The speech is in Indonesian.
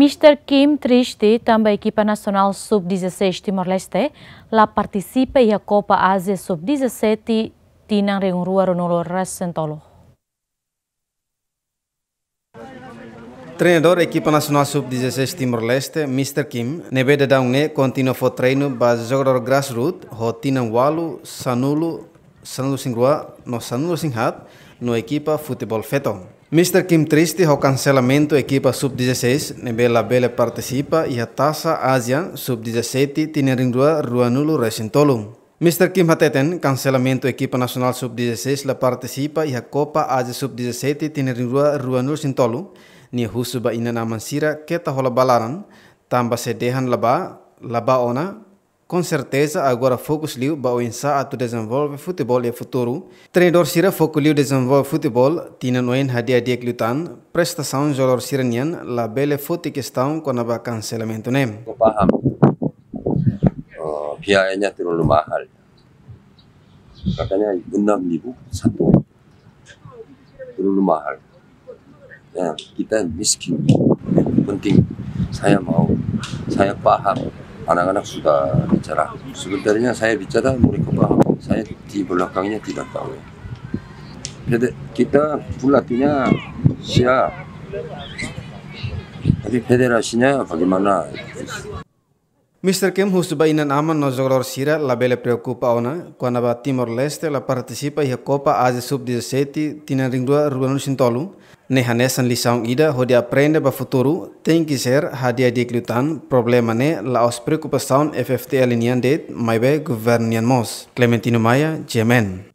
Mr. Kim Triste, também equipa nacional sub-16 Timor-Leste, lá participa e a Copa Ásia sub-17 tinang rengurua ronolo rasentolo. Treinador equipa nacional sub-16 Timor-Leste, Mr. Kim, nebeda daungne continua o treino ba jogador grassroots, ho tinang walu, sanulu, sanulu singrua, no sanulu singhat, no equipa futebol fetom. Mr. Kim Triste ho cancelamento equipa sub-16, Nebela Bele participa e a Taça Ásia sub-17 Tineringdua Ruanulo Recintolum. Mr. Kim Hateten, cancelamento equipa nacional sub-16 la participa e a Copa Asia sub-17 Tineringdua Ruanulo Sintolu, ni husuba ina namansira keta hola balaran, tamba sedehan laba, laba ona, Com certeza, agora Focus Liu bau insaatu desenvolve futebol e futuro. Treinador Sira Focus Liu desenvolve futebol, tina noen hadiah dia klutan, prestação jolor Sira nian, la bele fute questão konaba cancelamento nem. Ko paham. Oh, biayanya terlalu mahal. Katanya 6 satu. Terlalu mahal. Ya, kita miskin. Penting. Saya mau, saya paham anak-anak sudah bicara. Sebenarnya saya bicara mereka paham. Saya di belakangnya tidak tahu. Jadi kita pelatihnya siap. Tapi federasinya bagaimana? Mr. Kim Husbainan Aman no jogor sira la bele preocupa ona quando Timor Leste la participa e Copa Ásia Sub-17 tina dua ruano sintolu Nehanesan lisang ida hodia prende ba futuru you ser hadia di glutan problema ne la ospreku pasaun FFTL inian det maibe governian mos Clementino Maya Jemen